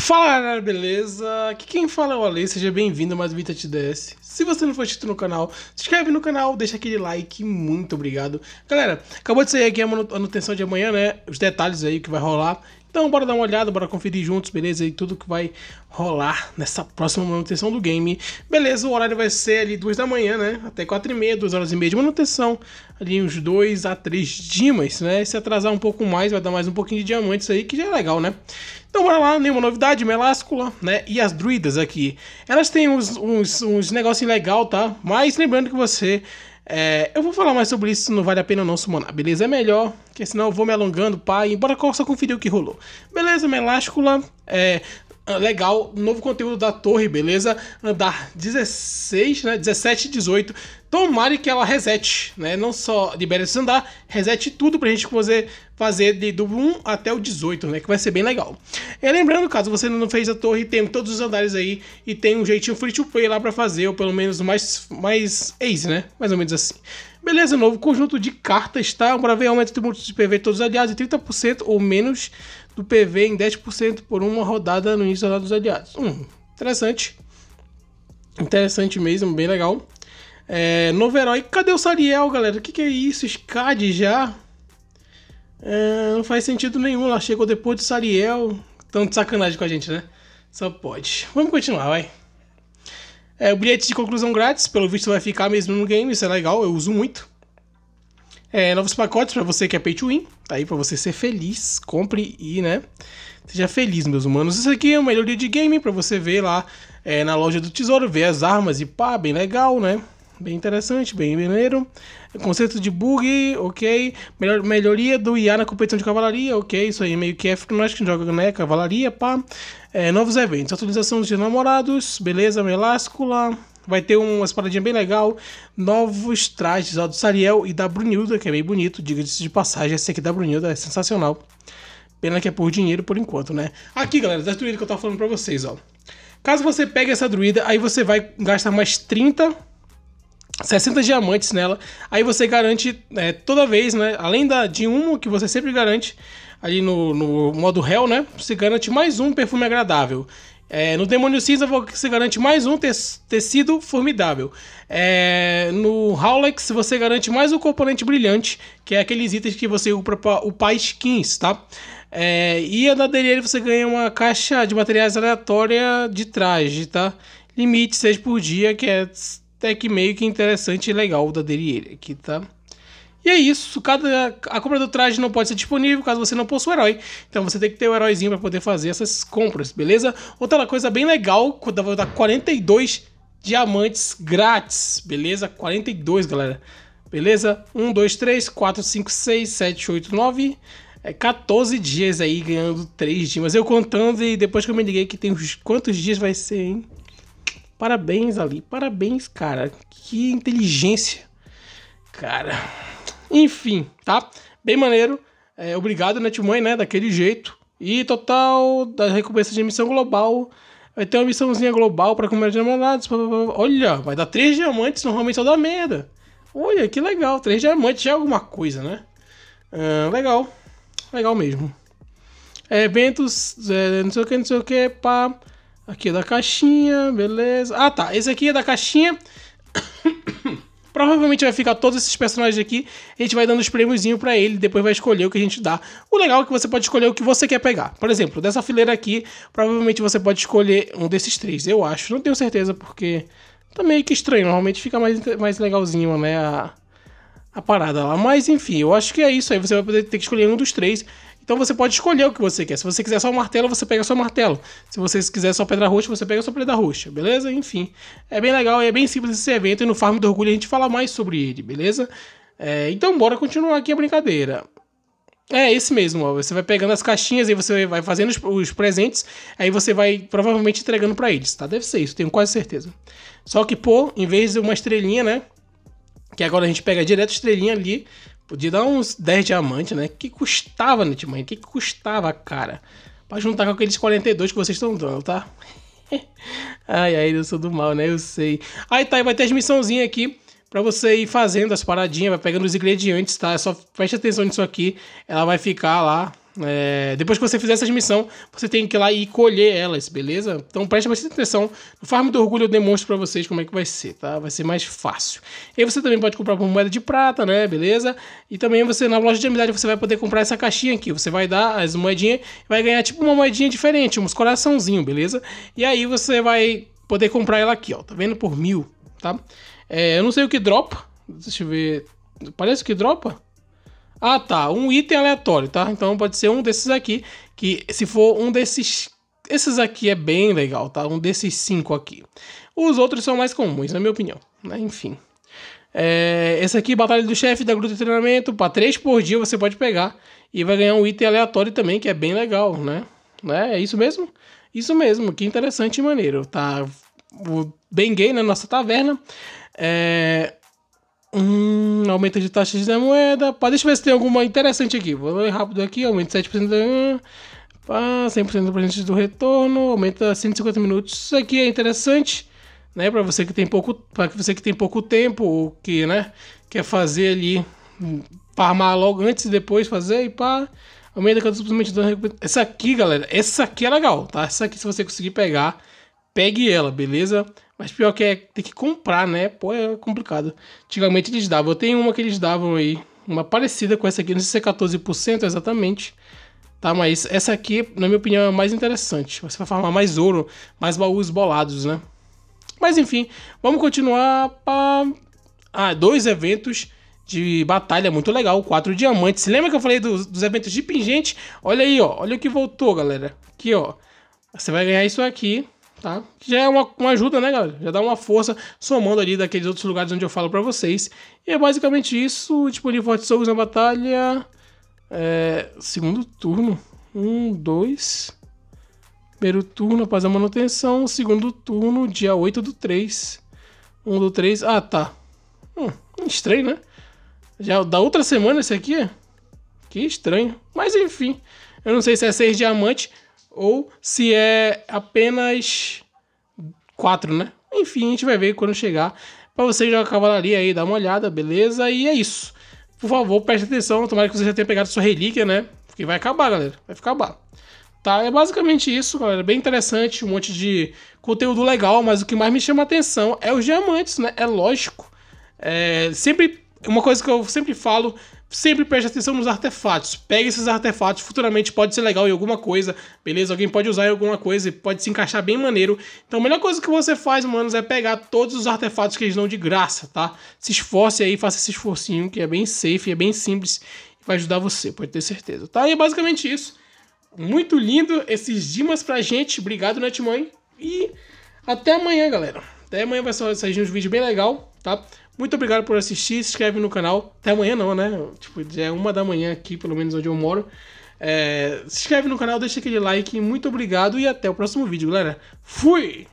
Fala galera, beleza? Aqui quem fala é o Ale, seja bem-vindo a mais um VitaTDS. TDS. Se você não for inscrito no canal, se inscreve no canal, deixa aquele like, muito obrigado. Galera, acabou de sair aqui a manutenção de amanhã, né? Os detalhes aí que vai rolar. Então bora dar uma olhada, bora conferir juntos, beleza? E tudo que vai rolar nessa próxima manutenção do game. Beleza, o horário vai ser ali 2 da manhã, né? Até 4 e meia, 2 horas e meia de manutenção. Ali uns 2 a 3 dimas, né? Se atrasar um pouco mais, vai dar mais um pouquinho de diamantes aí, que já é legal, né? Então bora lá, nenhuma novidade, Meláscula, né? E as druidas aqui. Elas têm uns, uns, uns negocinho legal, tá? Mas lembrando que você é, eu vou falar mais sobre isso, não vale a pena não sumonar, beleza? É melhor, porque senão eu vou me alongando, pai. embora só conferir o que rolou. Beleza, Meláscula é, ah, legal, novo conteúdo da torre, beleza? Andar 16, né? 17 e 18. Tomara que ela resete, né? Não só libere esse andar, resete tudo pra gente poder fazer de do 1 até o 18, né? Que vai ser bem legal. E lembrando, caso você não fez a torre, tem todos os andares aí e tem um jeitinho free to play lá pra fazer, ou pelo menos mais, mais easy, né? Mais ou menos assim. Beleza, novo conjunto de cartas, tá? Um bravo ver aumento de múltiplos de PV de todos os aliados e 30% ou menos do PV em 10% por uma rodada no início da rodada dos aliados. Hum, interessante. Interessante mesmo, bem legal. É, novo herói. Cadê o Sariel, galera? O que, que é isso? Scad já? É, não faz sentido nenhum. Ela chegou depois do Sariel. Tão de sacanagem com a gente, né? Só pode. Vamos continuar, vai. É, o bilhete de conclusão grátis, pelo visto, vai ficar mesmo no game, isso é legal, eu uso muito. É, novos pacotes para você que é pay to win, tá aí para você ser feliz, compre e, né, seja feliz, meus humanos. Isso aqui é uma melhoria de game para você ver lá é, na loja do tesouro, ver as armas e pá, bem legal, né? Bem interessante, bem maneiro. Conceito de bug, ok. Melhor, melhoria do IA na competição de cavalaria, ok. Isso aí meio que é, nós que joga, né, cavalaria, pá. É, novos eventos, atualização de namorados, beleza, meláscula. Vai ter umas paradinhas bem legal. Novos trajes ó, do Sariel e da Brunilda, que é bem bonito. Diga-se de passagem, esse aqui da Brunilda é sensacional. Pena que é por dinheiro por enquanto, né? Aqui, galera, das druidas que eu tava falando pra vocês, ó. Caso você pegue essa druida, aí você vai gastar mais 30 60 diamantes nela. Aí você garante é, toda vez, né? Além da, de um que você sempre garante ali no, no modo réu, né? Você garante mais um perfume agradável. É, no Demônio Cinza você garante mais um te tecido formidável. É, no Howlex você garante mais um componente brilhante, que é aqueles itens que você usa para skins, tá? É, e a da você ganha uma caixa de materiais aleatória de traje, tá? Limite 6 por dia, que é até que meio que interessante e legal da dele aqui, tá? E é isso, cada, a compra do traje não pode ser disponível caso você não possua o herói. Então você tem que ter o um heróizinho para poder fazer essas compras, beleza? Outra coisa bem legal, vai dar 42 diamantes grátis, beleza? 42, galera. Beleza? 1, 2, 3, 4, 5, 6, 7, 8, 9. É 14 dias aí ganhando 3 dias. Mas eu contando e depois que eu me liguei que tem uns quantos dias vai ser, hein? Parabéns ali, parabéns, cara. Que inteligência. Cara. Enfim, tá? Bem maneiro. É, obrigado, né, mãe né? Daquele jeito. E total da recompensa de missão global. Vai ter uma missãozinha global para comer diamantes. Olha, vai dar três diamantes, normalmente só dá merda. Olha, que legal. Três diamantes já é alguma coisa, né? Uh, legal. Legal mesmo. É, eventos, é, não sei o que, não sei o que, pá. Aqui é da caixinha, beleza. Ah, tá. Esse aqui é da caixinha. Provavelmente vai ficar todos esses personagens aqui. A gente vai dando os prêmiozinho para ele, depois vai escolher o que a gente dá. O legal é que você pode escolher o que você quer pegar. Por exemplo, dessa fileira aqui, provavelmente você pode escolher um desses três, eu acho. Não tenho certeza porque tá meio que estranho. Normalmente fica mais, mais legalzinho, né, a, a parada lá. Mas enfim, eu acho que é isso aí. Você vai poder ter que escolher um dos três. Então você pode escolher o que você quer. Se você quiser só um martelo, você pega só seu martelo. Se você quiser só pedra roxa, você pega só pedra roxa, beleza? Enfim, é bem legal e é bem simples esse evento. E no Farm do Orgulho a gente fala mais sobre ele, beleza? É, então bora continuar aqui a brincadeira. É esse mesmo, ó. Você vai pegando as caixinhas e você vai fazendo os, os, presentes, aí você vai provavelmente entregando para eles, tá? Deve ser isso, tenho quase certeza. Só que, pô, em vez de uma estrelinha, né? Que agora a gente pega direto a estrelinha ali, Podia dar uns 10 diamantes, né? Que custava, né, O Que custava, cara? Pra juntar com aqueles 42 que vocês estão dando, tá? ai, ai, eu sou do mal, né? Eu sei. Aí tá, aí vai ter as missãozinhas aqui para você ir fazendo as paradinhas, vai pegando os ingredientes, tá? Só preste atenção nisso aqui. Ela vai ficar lá é, depois que você fizer essas missões, você tem que ir lá e colher elas, beleza? Então preste bastante atenção. No Farm do Orgulho eu demonstro para vocês como é que vai ser, tá? Vai ser mais fácil. E você também pode comprar por moeda de prata, né? Beleza? E também você, na loja de amizade, você vai poder comprar essa caixinha aqui. Você vai dar as moedinhas, vai ganhar tipo uma moedinha diferente, uns coraçãozinho, beleza? E aí você vai poder comprar ela aqui, ó. Tá vendo? Por mil, tá? É, eu não sei o que dropa. Deixa eu ver. Parece que dropa. Ah, tá. Um item aleatório, tá? Então pode ser um desses aqui. Que se for um desses. Esses aqui é bem legal, tá? Um desses cinco aqui. Os outros são mais comuns, na minha opinião. Né? Enfim. É... esse aqui, Batalha do Chefe da Gruta de Treinamento. Para três por dia você pode pegar. E vai ganhar um item aleatório também, que é bem legal, né? né? É isso mesmo? Isso mesmo. Que interessante e maneiro, tá? O gay na nossa taverna. É Hum, aumento de taxas da moeda. Pá, deixa eu ver se tem alguma interessante aqui. Vou ler rápido aqui. Aumento 7% da... Pá, 100% do presente do retorno. Aumenta 150 minutos. Isso aqui é interessante, né? Para você que tem pouco, para você que tem pouco tempo, ou que, né, quer fazer ali farmar logo antes e depois fazer e pá. Aumenta suplemento do recuper... Essa aqui, galera, essa aqui é legal, tá? Essa aqui se você conseguir pegar, pegue ela, beleza? Mas pior que é ter que comprar, né? Pô, é complicado. Antigamente eles davam. Eu tenho uma que eles davam aí. Uma parecida com essa aqui. Não sei se é 14% exatamente. Tá, mas essa aqui, na minha opinião, é a mais interessante. Você vai farmar mais ouro, mais baús bolados, né? Mas enfim, vamos continuar para ah, dois eventos de batalha muito legal, quatro diamantes. Lembra que eu falei dos eventos de pingente? Olha aí, ó, olha o que voltou, galera. Aqui, ó. Você vai ganhar isso aqui, Tá? Já é uma, uma ajuda, né, galera? Já dá uma força somando ali daqueles outros lugares onde eu falo para vocês. E é basicamente isso. de tipo Forte Souls na batalha. É, segundo turno. Um, dois. Primeiro turno após a manutenção. Segundo turno, dia 8 do 3. 1 um do 3. Ah, tá. Hum, estranho, né? Já é da outra semana esse aqui? Que estranho. Mas enfim. Eu não sei se é 6 diamante ou se é apenas quatro, né? Enfim, a gente vai ver quando chegar. Para você jogar cavalaria aí, dá uma olhada, beleza? E é isso. Por favor, preste atenção. Tomara que você já tenha pegado sua relíquia, né? Porque vai acabar, galera. Vai ficar bala. Tá, é basicamente isso, galera. Bem interessante, um monte de conteúdo legal, mas o que mais me chama atenção é os diamantes, né? É lógico. É, sempre. Uma coisa que eu sempre falo sempre preste atenção nos artefatos. Pega esses artefatos, futuramente pode ser legal em alguma coisa, beleza? Alguém pode usar em alguma coisa e pode se encaixar bem maneiro. Então a melhor coisa que você faz, manos, é pegar todos os artefatos que eles dão de graça, tá? Se esforce aí, faça esse esforcinho, que é bem safe, é bem simples e vai ajudar você, pode ter certeza, tá? E é basicamente isso. Muito lindo esses Dimas pra gente. Obrigado, Netmãe. E até amanhã, galera. Até amanhã vai sair é um vídeo bem legal, tá? Muito obrigado por assistir, se inscreve no canal. Até amanhã não, né? Tipo, já é uma da manhã aqui, pelo menos onde eu moro. É, se inscreve no canal, deixa aquele like. Muito obrigado e até o próximo vídeo, galera. Fui!